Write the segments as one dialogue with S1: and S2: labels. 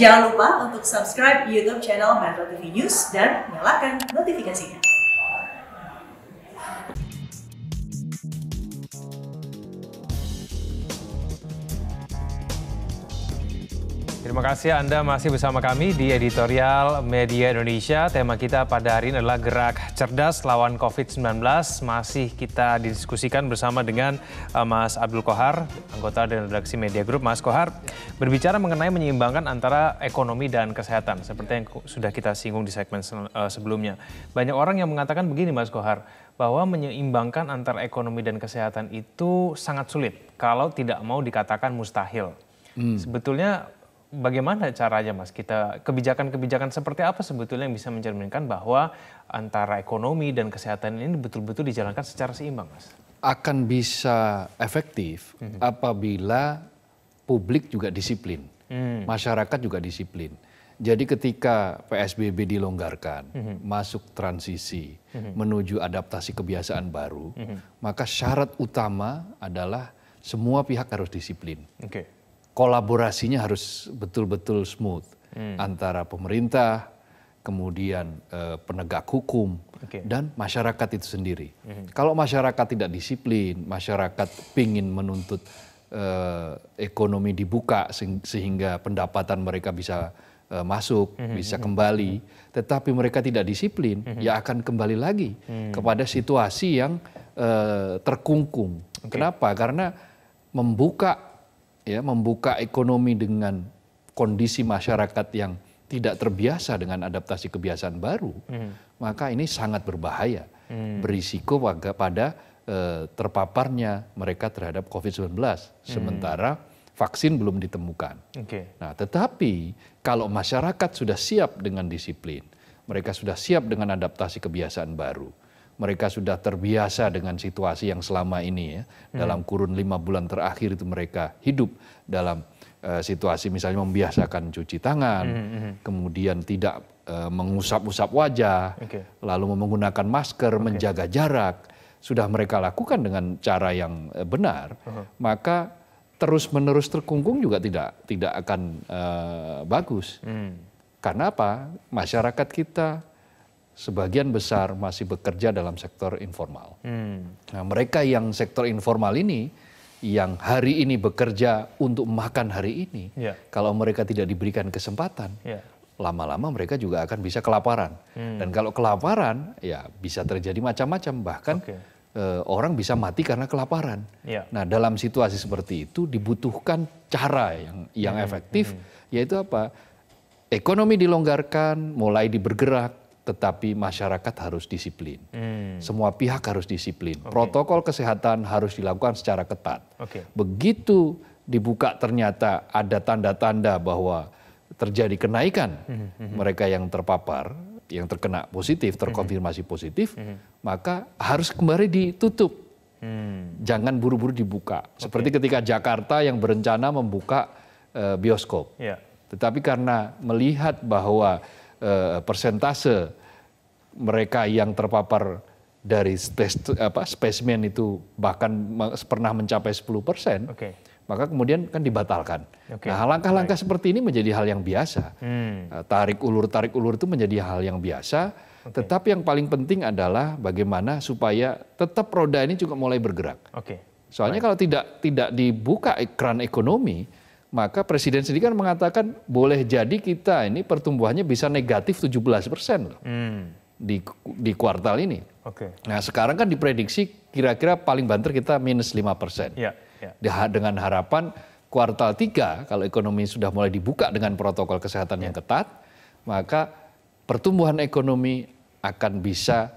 S1: Jangan lupa untuk subscribe YouTube channel Metro TV News dan nyalakan notifikasinya. Terima kasih Anda masih bersama kami di editorial Media Indonesia. Tema kita pada hari ini adalah gerak cerdas lawan COVID-19. Masih kita diskusikan bersama dengan eh, Mas Abdul Kohar, anggota dan redaksi Media Group. Mas Kohar, berbicara mengenai menyeimbangkan antara ekonomi dan kesehatan, seperti yang sudah kita singgung di segmen eh, sebelumnya. Banyak orang yang mengatakan begini Mas Kohar, bahwa menyeimbangkan antara ekonomi dan kesehatan itu sangat sulit kalau tidak mau dikatakan mustahil. Hmm. Sebetulnya bagaimana caranya Mas kita kebijakan-kebijakan seperti apa sebetulnya yang bisa mencerminkan bahwa antara ekonomi dan kesehatan ini betul-betul dijalankan secara seimbang Mas?
S2: Akan bisa efektif -hmm. apabila publik juga disiplin, mm. masyarakat juga disiplin. Jadi ketika PSBB dilonggarkan, mm -hmm. masuk transisi mm -hmm. menuju adaptasi kebiasaan baru, mm -hmm. maka syarat utama adalah semua pihak harus disiplin. Okay kolaborasinya harus betul-betul smooth
S3: hmm. antara
S2: pemerintah, kemudian eh, penegak hukum okay. dan masyarakat itu sendiri. Hmm. Kalau masyarakat tidak disiplin, masyarakat pingin menuntut eh, ekonomi dibuka sehingga pendapatan mereka bisa eh, masuk, hmm. hmm bisa hmm, kembali, hmm, tetapi mereka tidak disiplin, hmm. ya akan kembali lagi hmm. kepada situasi yang terkungkung. Okay. Kenapa? Karena membuka ya membuka ekonomi dengan kondisi masyarakat yang tidak terbiasa dengan adaptasi kebiasaan baru, hmm. maka ini sangat berbahaya, hmm. berisiko pada, pada eh, terpaparnya mereka terhadap COVID-19. Hmm. Sementara vaksin belum ditemukan. Okay. Nah, tetapi kalau masyarakat sudah siap dengan disiplin, mereka sudah siap dengan adaptasi kebiasaan baru, mereka sudah terbiasa dengan situasi yang selama ini ya. Hmm. Dalam kurun lima bulan terakhir itu mereka hidup dalam uh, situasi misalnya membiasakan cuci tangan, mm -hmm. kemudian tidak uh, mengusap-usap wajah, okay. lalu menggunakan masker, okay. menjaga jarak, sudah mereka lakukan dengan cara yang eh, benar, uh -huh. maka terus-menerus terkungkung juga tidak tidak akan uh, bagus. hmm. Karena apa? Masyarakat kita sebagian besar masih bekerja dalam sektor informal. Hmm. Nah, mereka yang sektor informal ini yang hari ini bekerja untuk makan hari ini, yeah. kalau mereka tidak diberikan kesempatan, lama ya. lama-lama mereka juga akan bisa kelaparan. Hmm. Dan kalau kelaparan, ya bisa terjadi macam-macam. Bahkan okay. eh, orang bisa mati karena kelaparan. Yeah. Nah, dalam situasi seperti itu dibutuhkan cara yang yang hmm. efektif, hmm. yaitu apa? Ekonomi dilonggarkan, mulai dibergerak, tetapi masyarakat harus disiplin. Hmm. Semua pihak harus disiplin. Okay. Protokol kesehatan harus dilakukan secara ketat. Okay. Begitu dibuka ternyata ada tanda-tanda bahwa terjadi kenaikan hmm.
S3: hmm, hmm. mereka
S2: yang terpapar, yang terkena positif, terkonfirmasi hmm, positif, hmm. maka harus kembali ditutup. Hmm. Jangan buru-buru dibuka. Okay. Seperti ketika Jakarta yang berencana membuka uh, bioskop. Yeah. Tetapi karena melihat bahwa uh, persentase mereka yang terpapar dari spes, apa, spesimen itu bahkan pernah mencapai 10 persen, okay. maka kemudian kan dibatalkan. Okay. Nah, langkah-langkah okay. seperti ini menjadi hal yang biasa. Hmm. Eh, tarik ulur, tarik ulur itu menjadi hal yang biasa. Okay. Tetapi yang paling penting adalah bagaimana supaya tetap roda ini juga mulai bergerak. Okay. Soalnya right. kalau tidak tidak dibuka keran ekonomi, maka presiden sendiri kan mengatakan boleh jadi kita ini pertumbuhannya bisa negatif 17 persen Hmm di di kuartal ini. Oke. Okay. Nah sekarang kan diprediksi kira-kira paling banter kita minus 5 persen. Yeah, iya. yeah. Dengan harapan kuartal 3 kalau ekonomi sudah mulai dibuka dengan protokol kesehatan yeah. yang iya. ketat, maka pertumbuhan ekonomi akan bisa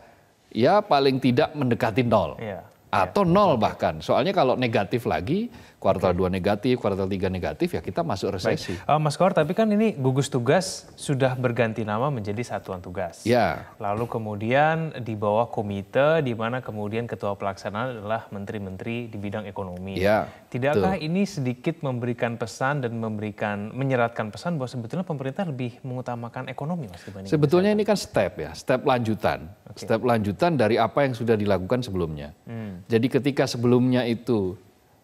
S2: ya paling tidak mendekati nol. Yeah. Iya. Atau nol bahkan. Soalnya kalau negatif lagi kuartal 2 negatif, kuartal 3 negatif, ya kita masuk resesi.
S1: Uh, Mas Kor, tapi kan ini gugus tugas sudah berganti nama menjadi satuan tugas. Ya. Lalu kemudian di bawah komite, di mana kemudian ketua pelaksana adalah menteri-menteri di bidang ekonomi. Ya. Tidakkah Tuh. ini sedikit memberikan pesan dan memberikan menyeratkan pesan bahwa sebetulnya pemerintah lebih mengutamakan ekonomi, Mas? Sebetulnya
S2: ini kan step ya, step lanjutan, okay. step lanjutan dari apa yang sudah dilakukan sebelumnya. Hmm. Jadi ketika sebelumnya itu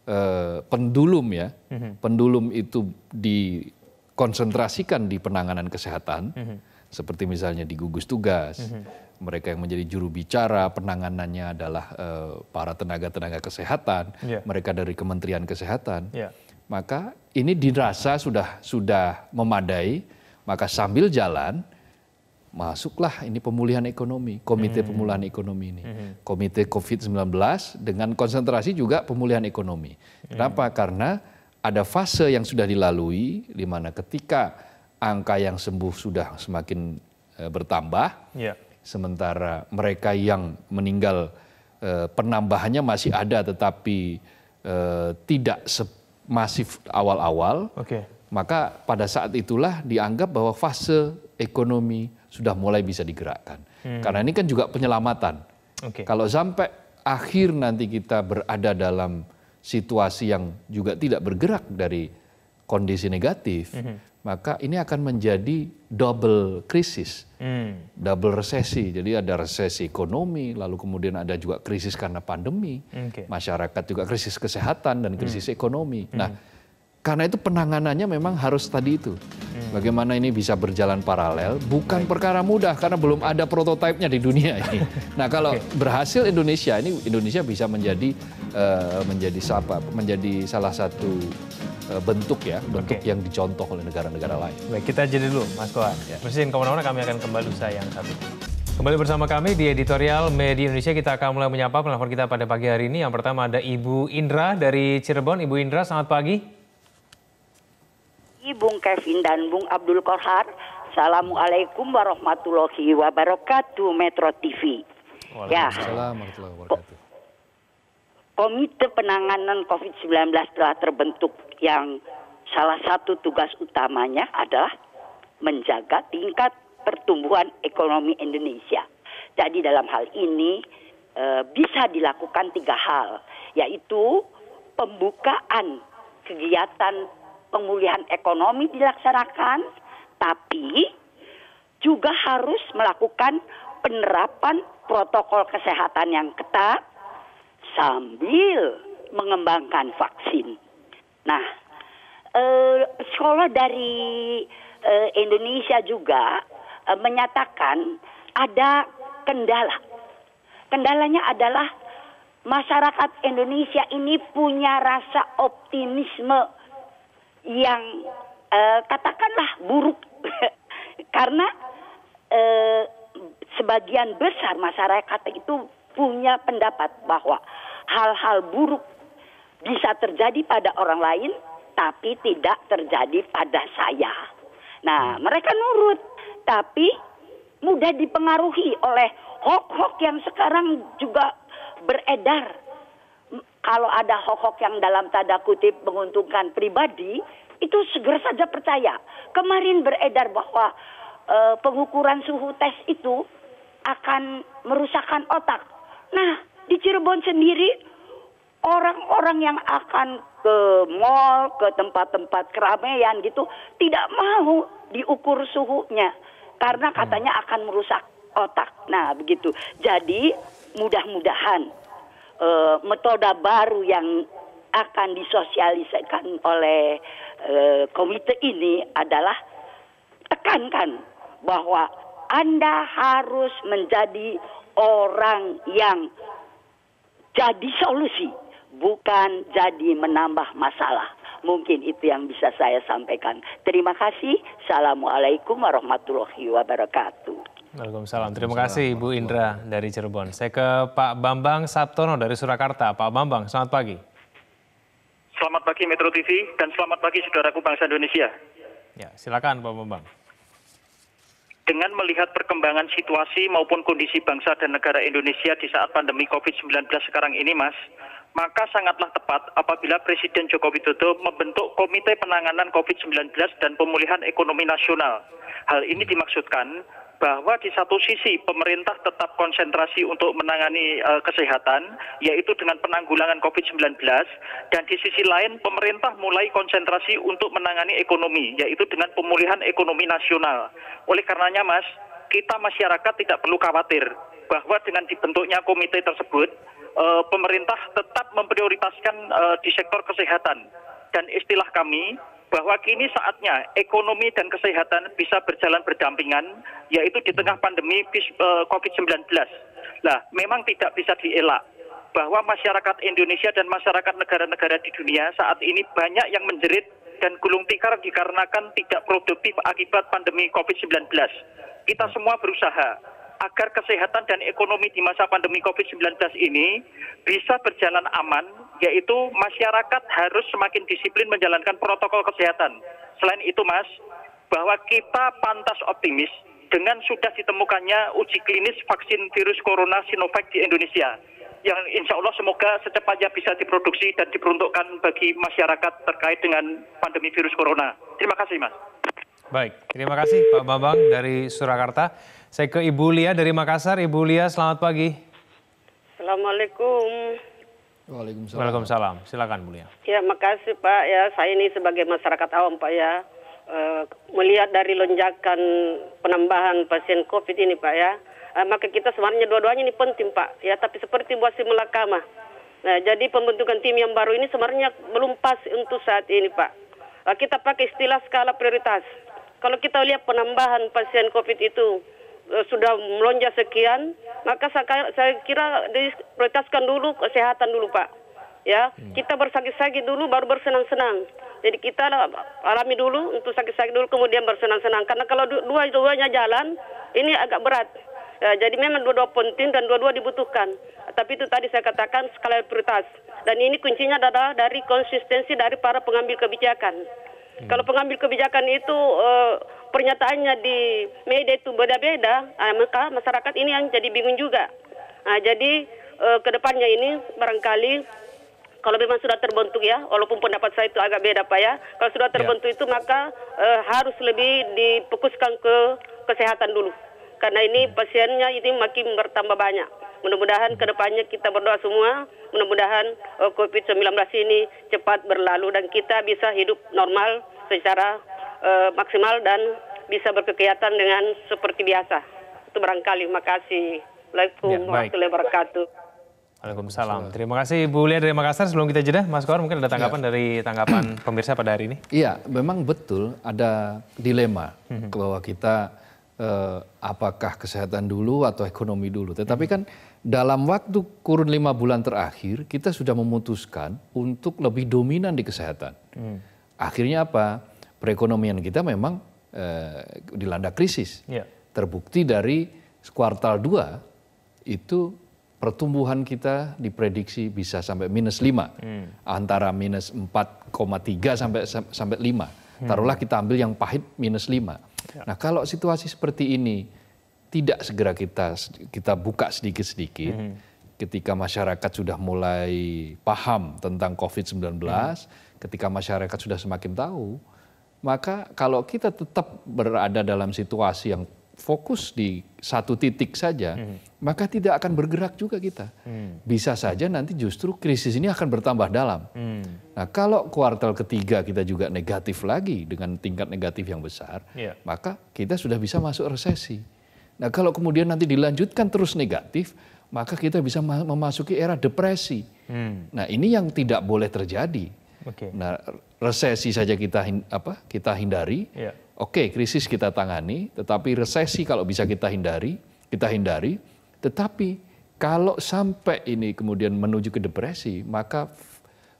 S2: Eh, pendulum ya, mm-hmm. pendulum itu dikonsentrasikan di penanganan kesehatan, mm-hmm. seperti misalnya di gugus tugas, mm-hmm. mereka yang menjadi juru bicara penanganannya adalah eh, para tenaga-tenaga kesehatan, yeah. mereka dari Kementerian Kesehatan, yeah. maka ini dirasa sudah sudah memadai, maka sambil jalan masuklah ini pemulihan ekonomi, komite hmm. pemulihan ekonomi ini. Hmm. Komite Covid-19 dengan konsentrasi juga pemulihan ekonomi. Hmm. Kenapa? Karena ada fase yang sudah dilalui di mana ketika angka yang sembuh sudah semakin e, bertambah, yeah. sementara mereka yang meninggal e, penambahannya masih ada tetapi e, tidak semasif awal-awal. Okay. Maka pada saat itulah dianggap bahwa fase ekonomi sudah mulai bisa digerakkan. Hmm. Karena ini kan juga penyelamatan. Okay. Kalau sampai akhir nanti kita berada dalam situasi yang juga tidak bergerak dari kondisi negatif, -hmm. maka ini akan menjadi double krisis, mm. double resesi. Jadi ada resesi ekonomi, lalu kemudian ada juga krisis karena pandemi, okay. masyarakat juga krisis kesehatan dan krisis mm. ekonomi. Nah, hmm. karena itu penanganannya memang harus tadi itu Hmm. Bagaimana ini bisa berjalan paralel bukan Baik. perkara mudah karena belum ada prototipenya di dunia ini. Nah, kalau okay. berhasil Indonesia ini Indonesia bisa menjadi uh, menjadi apa? menjadi salah satu uh, bentuk ya, bentuk yang dicontoh oleh negara-negara lain. Baik,
S1: kita jadi dulu Mas Koa. Ya. Presiden kemana-mana kami akan kembali usai yang satu. Kembali bersama kami di editorial Media Indonesia kita akan mulai menyapa penelpon kita pada pagi hari ini. Yang pertama ada Ibu Indra dari Cirebon. Ibu Indra, selamat pagi.
S4: Bung Kevin dan Bung Abdul Kohar. Assalamualaikum warahmatullahi wabarakatuh Metro TV.
S3: Ya. Waalaikumsalam ya. warahmatullahi wabarakatuh.
S4: Komite penanganan COVID-19 telah terbentuk yang salah satu tugas utamanya adalah menjaga tingkat pertumbuhan ekonomi Indonesia. Jadi dalam hal ini e, bisa dilakukan tiga hal, yaitu pembukaan kegiatan pemulihan ekonomi dilaksanakan, tapi juga harus melakukan penerapan protokol kesehatan yang ketat sambil mengembangkan vaksin. Nah, eh, sekolah dari eh, Indonesia juga eh, menyatakan ada kendala. Kendalanya adalah masyarakat Indonesia ini punya rasa optimisme yang uh, katakanlah buruk karena uh, sebagian besar masyarakat itu punya pendapat bahwa hal-hal buruk bisa terjadi pada orang lain tapi tidak terjadi pada saya. Nah, hmm. mereka nurut tapi mudah dipengaruhi oleh hoax-hoax yang sekarang juga beredar. Kalau ada hoax-hoax yang dalam tanda kutip menguntungkan pribadi, itu segera saja percaya. Kemarin beredar bahwa uh, pengukuran suhu tes itu akan merusakkan otak. Nah, di Cirebon sendiri orang-orang yang akan ke mall, ke tempat-tempat keramaian gitu tidak mau diukur suhunya karena hmm. katanya akan merusak otak. Nah, begitu. Jadi, mudah-mudahan uh, metode baru yang akan disosialisasikan oleh Eh, komite ini adalah tekankan bahwa Anda harus menjadi orang yang jadi solusi, bukan jadi menambah masalah. Mungkin itu yang bisa saya sampaikan. Terima kasih. Assalamualaikum warahmatullahi wabarakatuh.
S1: Waalaikumsalam. Terima kasih Ibu Indra dari Cirebon. Saya ke Pak Bambang Sabtono dari Surakarta. Pak Bambang, selamat pagi.
S5: Selamat pagi Metro TV dan selamat pagi saudaraku bangsa Indonesia.
S1: Ya, silakan Pak Bambang.
S5: Dengan melihat perkembangan situasi maupun kondisi bangsa dan negara Indonesia di saat pandemi COVID-19 sekarang ini, Mas, maka sangatlah tepat apabila Presiden Joko Widodo membentuk Komite Penanganan COVID-19 dan Pemulihan Ekonomi Nasional. Hal ini dimaksudkan bahwa di satu sisi pemerintah tetap konsentrasi untuk menangani uh, kesehatan, yaitu dengan penanggulangan COVID-19, dan di sisi lain pemerintah mulai konsentrasi untuk menangani ekonomi, yaitu dengan pemulihan ekonomi nasional. Oleh karenanya, Mas, kita masyarakat tidak perlu khawatir bahwa dengan dibentuknya komite tersebut, uh, pemerintah tetap memprioritaskan uh, di sektor kesehatan. Dan istilah kami, bahwa kini saatnya ekonomi dan kesehatan bisa berjalan berdampingan, yaitu di tengah pandemi eh, COVID-19. Nah, memang tidak bisa dielak bahwa masyarakat Indonesia dan masyarakat negara-negara di dunia saat ini banyak yang menjerit dan gulung tikar dikarenakan tidak produktif akibat pandemi COVID-19. Kita semua berusaha agar kesehatan dan ekonomi di masa pandemi COVID-19 ini bisa berjalan aman yaitu masyarakat harus semakin disiplin menjalankan protokol kesehatan. Selain itu, Mas, bahwa kita pantas optimis dengan sudah ditemukannya uji klinis vaksin virus corona Sinovac di Indonesia yang insya Allah semoga secepatnya bisa diproduksi dan diperuntukkan bagi masyarakat terkait dengan pandemi virus corona. Terima kasih, Mas.
S1: Baik, terima kasih Pak Bambang dari Surakarta. Saya ke Ibu Lia dari Makassar. Ibu Lia, selamat pagi.
S6: Assalamualaikum.
S1: Waalaikumsalam. Waalaikumsalam. Silakan Lia.
S6: Ya, makasih Pak. Ya, saya ini sebagai masyarakat awam Pak ya. E, melihat dari lonjakan penambahan pasien COVID ini Pak ya, E, maka kita sebenarnya dua-duanya ini penting Pak ya, tapi seperti buat si melakama. Nah, jadi pembentukan tim yang baru ini sebenarnya belum pas untuk saat ini Pak. E, kita pakai istilah skala prioritas. Kalau kita lihat penambahan pasien COVID itu Eh, sudah melonjak sekian, maka saya kira prioritaskan dulu kesehatan dulu Pak. Ya, hmm. kita bersakit-sakit dulu baru bersenang-senang. Jadi kita alami dulu untuk sakit-sakit dulu kemudian bersenang-senang. Karena kalau dua-duanya jalan, ini agak berat. Ya, jadi memang dua-dua penting dan dua-dua dibutuhkan. Tapi itu tadi saya katakan skala prioritas. Dan ini kuncinya adalah dari konsistensi dari para pengambil kebijakan. Hmm. Kalau pengambil kebijakan itu uh, pernyataannya di media itu beda-beda, ah, maka masyarakat ini yang jadi bingung juga. Nah, jadi eh, kedepannya ini barangkali kalau memang sudah terbentuk ya, walaupun pendapat saya itu agak beda pak ya, kalau sudah ya. terbentuk ya. itu maka eh, harus lebih dipokuskan ke kesehatan dulu, karena ini hmm. pasiennya ini makin bertambah banyak. Mudah-mudahan kedepannya hmm. kita berdoa semua, mudah-mudahan eh, COVID-19 ini cepat berlalu dan kita bisa hidup normal secara uh, maksimal dan bisa berkegiatan dengan seperti biasa. Itu barangkali. Terima kasih.
S2: ya, wabarakatuh.
S1: Waalaikumsalam. Terima kasih Bu Lia dari Makassar. Sebelum kita jeda, Mas Kor mungkin ada ya. tanggapan ya. dari tanggapan pemirsa pada hari ini.
S2: Iya, memang betul ada dilema mm -hmm. bahwa kita eh, apakah kesehatan dulu atau ekonomi dulu. Tetapi mm -hmm. kan dalam waktu kurun lima bulan terakhir kita sudah memutuskan untuk lebih dominan di kesehatan. Mm. Akhirnya apa? perekonomian kita memang eh, dilanda krisis. Yeah. Terbukti dari kuartal 2 itu pertumbuhan kita diprediksi bisa sampai minus 5. Hmm. Antara minus 4,3 sampai sampai 5. Hmm. Taruhlah kita ambil yang pahit minus 5. Yeah. Nah, kalau situasi seperti ini tidak segera kita kita buka sedikit-sedikit mm -hmm. ketika masyarakat sudah mulai paham tentang COVID-19, mm -hmm. ketika masyarakat sudah semakin tahu, maka kalau kita tetap berada dalam situasi yang fokus di satu titik saja, hmm. maka tidak akan bergerak juga kita. Hmm. Bisa saja nanti justru krisis ini akan bertambah dalam. Hmm. Nah, kalau kuartal ketiga kita juga negatif lagi dengan tingkat negatif yang besar, yeah. maka kita sudah bisa masuk resesi. Nah, kalau kemudian nanti dilanjutkan terus negatif, maka kita bisa memasuki era depresi. Hmm. Nah, ini yang tidak boleh terjadi. Okay. Nah, resesi saja kita apa kita hindari. Ya. Oke, okay, krisis kita tangani, tetapi resesi kalau bisa kita hindari, kita hindari. Tetapi kalau sampai ini kemudian menuju ke depresi, maka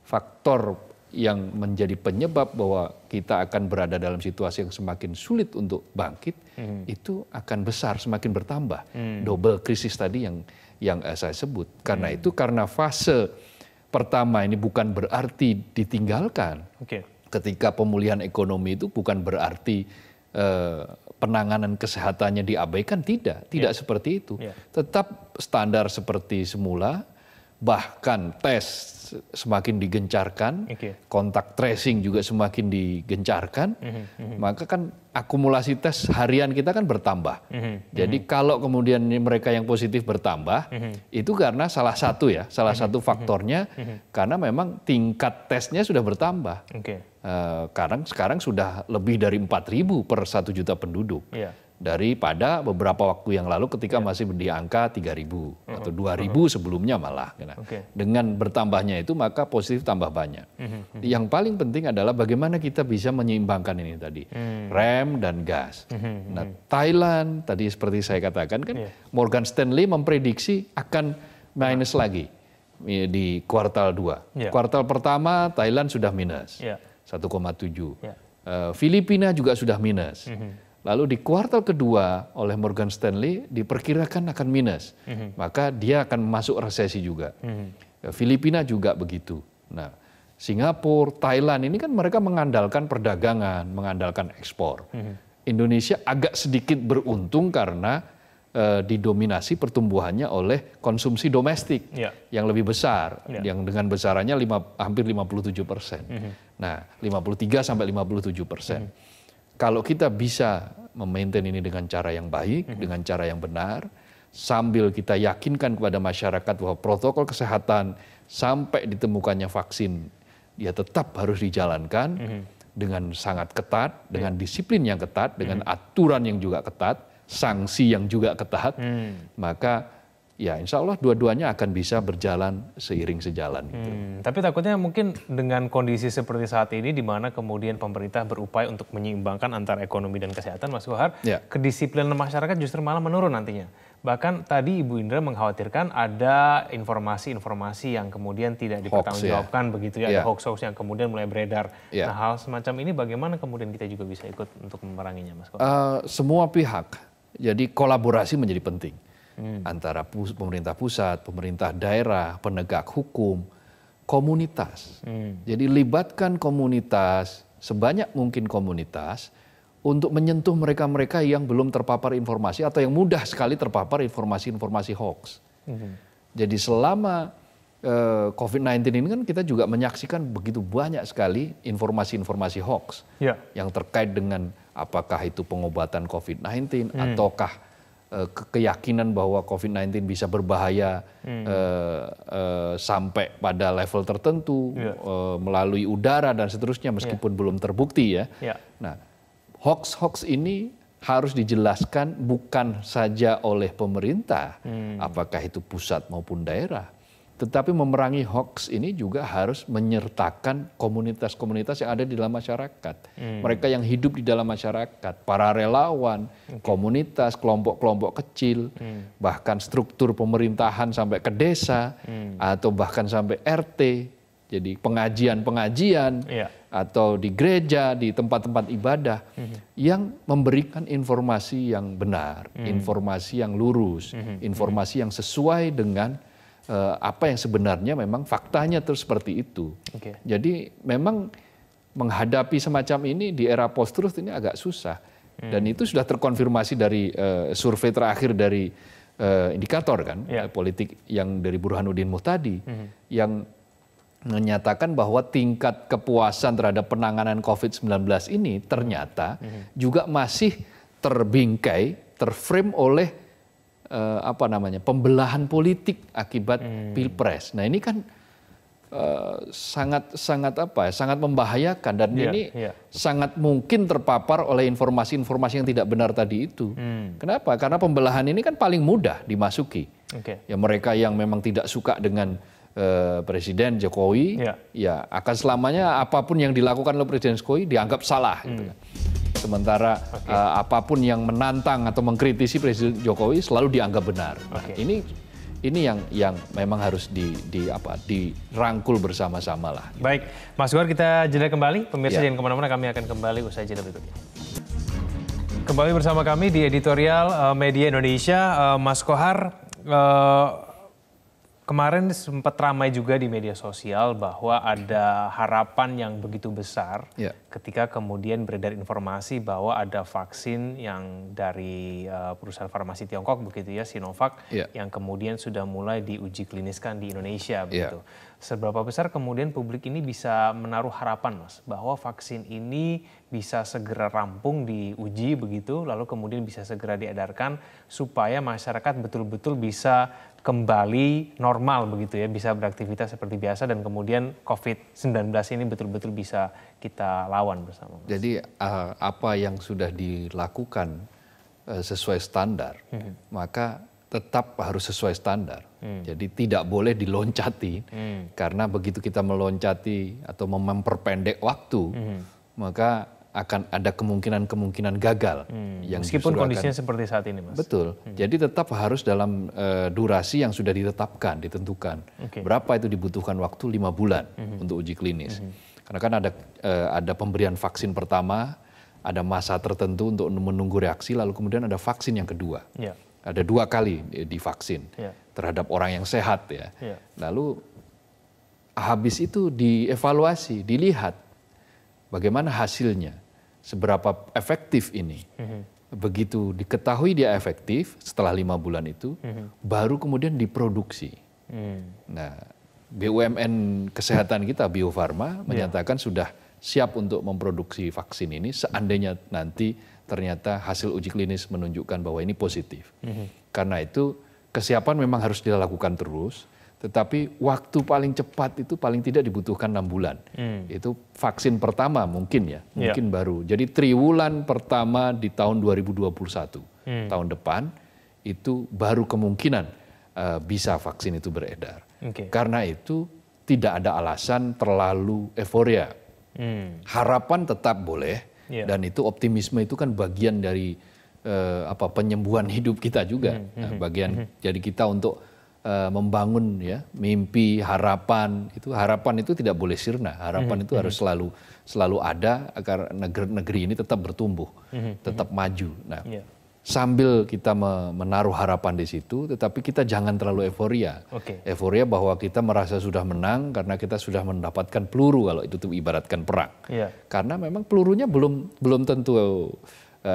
S2: faktor yang menjadi penyebab bahwa kita akan berada dalam situasi yang semakin sulit untuk bangkit hmm. itu akan besar semakin bertambah hmm. double krisis tadi yang yang eh, saya sebut karena hmm. itu karena fase Pertama ini bukan berarti ditinggalkan. Okay. Ketika pemulihan ekonomi itu bukan berarti eh, penanganan kesehatannya diabaikan, tidak, tidak yeah. seperti itu. Yeah. Tetap standar seperti semula bahkan tes semakin digencarkan, okay. kontak tracing juga semakin digencarkan, mm -hmm. maka kan akumulasi tes harian kita kan bertambah.
S3: Mm -hmm. Jadi mm
S2: -hmm. kalau kemudian mereka yang positif bertambah, mm -hmm. itu karena salah satu ya, salah mm -hmm. satu mhm. faktornya mm -hmm. karena memang tingkat tesnya sudah bertambah. Okay. Uh, eh, sekarang sekarang sudah lebih dari 4.000 per satu juta penduduk. Yeah daripada beberapa waktu yang lalu ketika yeah. masih di angka 3.000 uh -huh. atau 2.000 uh -huh. sebelumnya malah. Kan. Okay. Dengan bertambahnya itu maka positif tambah banyak.
S3: Uh mm-hmm, -huh. Mm-hmm. Yang
S2: paling penting adalah bagaimana kita bisa menyeimbangkan ini tadi, -huh.
S3: Mm. rem
S2: dan gas. Mm-hmm, nah Thailand tadi seperti saya katakan kan yeah. Morgan Stanley memprediksi akan minus nah. lagi di kuartal 2. Yeah. Kuartal pertama Thailand sudah minus yeah. 1,7. Yeah. Uh, Filipina juga sudah minus. uh -huh. Lalu di kuartal kedua oleh Morgan Stanley diperkirakan akan minus, mm -hmm. maka dia akan masuk resesi juga. Mm -hmm. Filipina juga begitu. Nah, Singapura, Thailand ini kan mereka mengandalkan perdagangan, mengandalkan ekspor. Mm -hmm. Indonesia agak sedikit beruntung karena e, didominasi pertumbuhannya oleh konsumsi domestik yeah. yang lebih besar, yeah. yang dengan besarannya lima, hampir 57 persen. Mm -hmm. Nah, 53 sampai 57 persen. Mm -hmm. Kalau kita bisa memaintain ini dengan cara yang baik, mm -hmm. dengan cara yang benar, sambil kita yakinkan kepada masyarakat bahwa protokol kesehatan sampai ditemukannya vaksin ya tetap harus dijalankan mm -hmm. dengan sangat ketat, dengan yeah. disiplin yang ketat, dengan mm -hmm. aturan yang juga ketat, sanksi yang juga ketat, mm -hmm. maka ya insya Allah dua-duanya akan bisa berjalan seiring sejalan. Gitu.
S1: Hmm, tapi takutnya mungkin dengan kondisi seperti saat ini, di mana kemudian pemerintah berupaya untuk menyeimbangkan antara ekonomi dan kesehatan, Mas Kohar, ya. kedisiplinan masyarakat justru malah menurun nantinya. Bahkan tadi Ibu Indra mengkhawatirkan ada informasi-informasi yang kemudian tidak dipertanggungjawabkan ya. begitu ya, ya. hoax-hoax yang kemudian mulai beredar. Ya. Nah hal semacam ini bagaimana kemudian kita juga bisa ikut untuk memeranginya Mas
S2: Kohar? Uh, eh, semua pihak, jadi kolaborasi menjadi penting hmm. antara pus pemerintah pusat, pemerintah daerah, penegak hukum, komunitas. Hmm. Jadi libatkan komunitas sebanyak mungkin komunitas untuk menyentuh mereka-mereka yang belum terpapar informasi atau yang mudah sekali terpapar informasi-informasi hoax. Hmm. Jadi selama eh, COVID-19 ini kan kita juga menyaksikan begitu banyak sekali informasi-informasi hoax ya. yang terkait dengan apakah itu pengobatan COVID-19 hmm. ataukah Eh, keyakinan bahwa COVID-19 bisa berbahaya hmm. eh, eh, sampai pada level tertentu yeah. eh, melalui udara dan seterusnya ya. meskipun yeah. belum terbukti ya. Yeah. Nah, hoax-hoax ini harus dijelaskan bukan saja oleh pemerintah, hmm. apakah itu pusat maupun daerah, tetapi memerangi hoax ini juga harus menyertakan komunitas-komunitas yang ada di dalam masyarakat. Hmm. Mereka yang hidup di dalam masyarakat, para relawan, okay. komunitas, kelompok-kelompok kecil, hmm. bahkan struktur pemerintahan sampai ke desa hmm. atau bahkan sampai RT. Jadi pengajian-pengajian yeah. atau di gereja, di tempat-tempat ibadah hmm. yang memberikan informasi yang benar, hmm. informasi yang lurus, hmm. informasi yang sesuai dengan Eh, apa yang sebenarnya memang faktanya terus seperti itu. Okay. Jadi memang menghadapi semacam ini di era post truth ini agak susah hmm. dan itu sudah terkonfirmasi dari uh, survei terakhir dari uh, indikator kan yeah. Ya. politik yang dari Burhanuddin Muhtadi hmm. yang menyatakan bahwa tingkat kepuasan terhadap penanganan COVID-19 ini ternyata hmm. juga masih terbingkai, terframe oleh uh, apa namanya pembelahan politik akibat hmm. pilpres. Nah ini kan uh, sangat sangat apa ya sangat membahayakan dan yeah, ini yeah. sangat mungkin terpapar oleh informasi-informasi yang tidak benar tadi itu. Hmm. Kenapa? Karena pembelahan ini kan paling mudah dimasuki. Okay. Ya mereka yang memang tidak suka dengan eh, Presiden Jokowi, yeah. ya akan selamanya apapun yang dilakukan oleh Presiden Jokowi dianggap salah. Gitu hmm. Gitu Sementara okay. uh, eh, apapun yang menantang atau mengkritisi Presiden Jokowi selalu dianggap benar. Nah, okay. ini ini yang yang memang harus di, di apa dirangkul bersama-sama lah. Gitu.
S1: Baik, Mas Guar kita jeda kembali, pemirsa ya. jangan kemana-mana kami akan kembali usai jeda berikutnya. Kembali bersama kami di editorial uh, Media Indonesia, uh, Mas Kohar. Uh, Kemarin sempat ramai juga di media sosial bahwa ada harapan yang begitu besar yeah. ketika kemudian beredar informasi bahwa ada vaksin yang dari uh, perusahaan farmasi Tiongkok begitu ya Sinovac yeah. yang kemudian sudah mulai diuji kliniskan di Indonesia ya. begitu. Yeah. Seberapa besar kemudian publik ini bisa menaruh harapan, Mas, bahwa vaksin ini bisa segera rampung diuji begitu, lalu kemudian bisa segera diedarkan supaya masyarakat betul-betul bisa kembali normal begitu ya, bisa beraktivitas seperti biasa dan kemudian COVID-19 ini betul-betul bisa kita lawan bersama. Mas. Jadi eh, apa yang sudah dilakukan
S2: eh, sesuai standar, -hmm. maka tetap harus sesuai standar. Hmm. Jadi tidak boleh diloncati hmm. karena begitu kita meloncati atau memperpendek waktu, hmm. maka akan ada kemungkinan-kemungkinan gagal. Hmm. Yang Meskipun kondisinya akan,
S1: seperti saat ini, Mas.
S2: Betul. Hmm. Jadi tetap harus dalam uh, durasi yang sudah ditetapkan, ditentukan. Okay. Berapa itu dibutuhkan waktu? lima bulan hmm. untuk uji klinis. Hmm. Karena kan ada uh, ada pemberian vaksin pertama, ada masa tertentu untuk menunggu reaksi, lalu kemudian ada vaksin yang kedua. Yeah ada dua kali divaksin yeah. terhadap orang yang sehat ya. Yeah. Lalu habis itu dievaluasi, dilihat bagaimana hasilnya, seberapa efektif ini. Mm-hmm. Begitu diketahui dia efektif setelah lima bulan itu, mm-hmm. baru kemudian diproduksi. Mm. Nah, BUMN kesehatan kita Bio Farma ya. menyatakan yeah. sudah siap untuk memproduksi vaksin ini seandainya nanti ternyata hasil uji klinis menunjukkan bahwa ini positif. Mm-hmm. Karena itu kesiapan memang harus dilakukan terus, tetapi waktu paling cepat itu paling tidak dibutuhkan enam bulan. Mm. Itu vaksin pertama mungkin ya, iya. mungkin baru. Jadi triwulan pertama di tahun 2021, mm. tahun depan itu baru kemungkinan uh, bisa vaksin itu beredar. Okay. Karena itu tidak ada alasan terlalu euforia.
S3: Hmm. Harapan
S2: tetap boleh, yeah. dan itu optimisme itu kan bagian dari uh, apa penyembuhan hidup kita juga mm-hmm. bagian mm-hmm. jadi kita untuk uh, membangun ya mimpi harapan itu harapan itu tidak boleh sirna harapan mm-hmm. itu harus hmm. selalu selalu ada agar negeri negeri ini tetap bertumbuh mm-hmm. tetap maju nah yeah sambil kita menaruh harapan di situ, tetapi kita jangan terlalu euforia. Okay. Euforia bahwa kita merasa sudah menang karena kita sudah mendapatkan peluru kalau itu tuh ibaratkan perang. Yeah. Karena memang pelurunya belum belum tentu uh,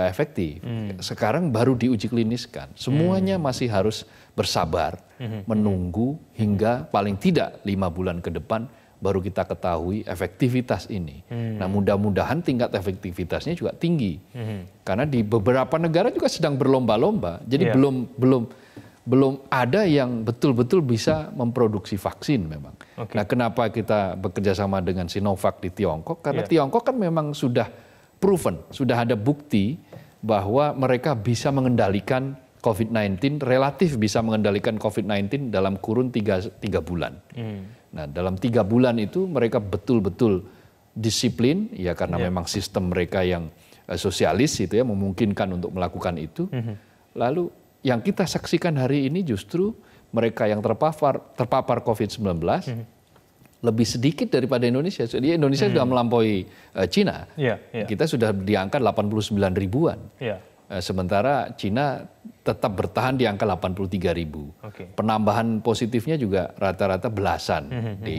S2: efektif. Mm. Sekarang baru diuji kliniskan. Semuanya mm. masih harus bersabar, mm -hmm. menunggu hingga paling tidak lima bulan ke depan baru kita ketahui efektivitas ini. Hmm. Nah, mudah-mudahan tingkat efektivitasnya juga tinggi. Hmm. Karena di beberapa negara juga sedang berlomba-lomba. Jadi yeah. belum belum belum ada yang betul-betul bisa memproduksi vaksin memang. Okay. Nah, kenapa kita bekerja sama dengan Sinovac di Tiongkok? Karena yeah. Tiongkok kan memang sudah proven, sudah ada bukti bahwa mereka bisa mengendalikan COVID-19, relatif bisa mengendalikan COVID-19 dalam kurun tiga bulan. Hmm. Nah dalam tiga bulan itu mereka betul-betul disiplin ya karena yeah. memang sistem mereka yang uh, sosialis itu ya memungkinkan untuk melakukan itu. Mm -hmm. Lalu yang kita saksikan hari ini justru mereka yang terpapar terpapar COVID-19 mm -hmm. lebih sedikit daripada Indonesia. Jadi Indonesia mm -hmm. sudah mhm. melampaui uh, Cina.
S3: Yeah, yeah. Kita
S2: sudah diangkat 89 ribuan. Yeah. Ya. Uh, sementara Cina tetap bertahan di angka 83 ribu. Okay. Penambahan positifnya juga rata-rata belasan hmm, hmm, hmm, di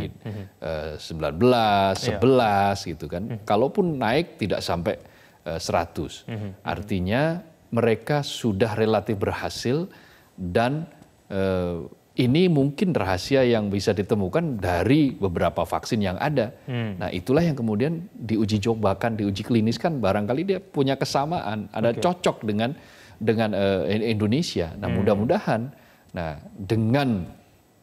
S2: uh, 19, 11 yeah. gitu kan. Kalaupun naik tidak sampai uh, eh, 100. Artinya mereka sudah relatif berhasil dan uh, ini mungkin rahasia yang bisa ditemukan dari beberapa vaksin yang ada. Hmm. Nah, itulah yang kemudian diuji bahkan diuji klinis kan barangkali dia punya kesamaan, ada okay. cocok dengan dengan uh, Indonesia. Nah, hmm. mudah-mudahan nah dengan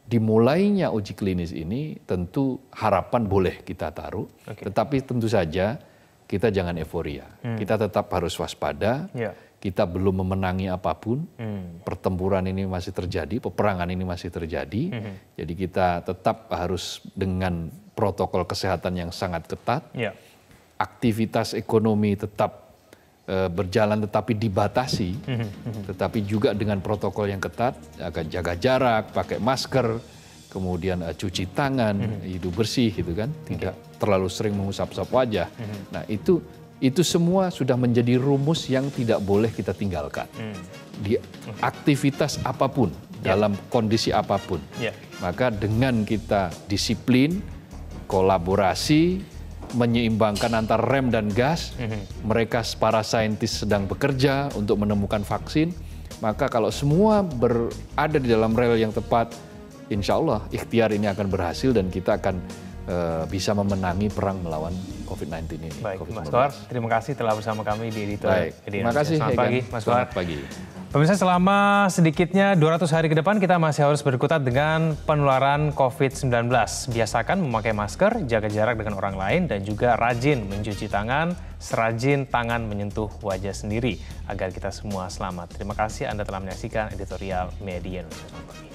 S2: dimulainya uji klinis ini tentu harapan boleh kita taruh, okay. tetapi tentu saja kita jangan euforia. Hmm. Kita tetap harus waspada. Yeah. Kita belum memenangi apapun. Hmm. Pertempuran ini masih terjadi, peperangan ini masih terjadi. Hmm. Jadi kita tetap harus dengan protokol kesehatan yang sangat ketat. Yeah. Aktivitas ekonomi tetap Eh, berjalan tetapi dibatasi, mhm, mhm. tetapi juga dengan protokol yang ketat, akan jaga jarak, pakai masker, kemudian eh, cuci tangan, mhm. hidup bersih gitu kan, tidak terlalu sering mengusap-usap wajah. Nah itu itu semua sudah menjadi rumus yang tidak boleh kita tinggalkan di aktivitas apapun ya. dalam kondisi apapun. Ya. Maka dengan kita disiplin, kolaborasi, menyeimbangkan antara rem dan gas. Mm-hmm. Mereka para saintis sedang bekerja untuk menemukan vaksin. Maka kalau semua berada di dalam rel yang tepat, insya Allah ikhtiar ini akan berhasil dan kita akan uh, bisa memenangi perang
S1: melawan COVID-19 ini. Baik, covid Mas Kuar, terima kasih telah bersama kami di Editor. Baik, terima kasih. Selamat pagi, Mas Kohar. Pemirsa selama sedikitnya 200 hari ke depan kita masih harus berkutat dengan penularan COVID-19. Biasakan memakai masker, jaga jarak dengan orang lain, dan juga rajin mencuci tangan, serajin tangan menyentuh wajah sendiri agar kita semua selamat. Terima kasih Anda telah menyaksikan editorial Media Indonesia.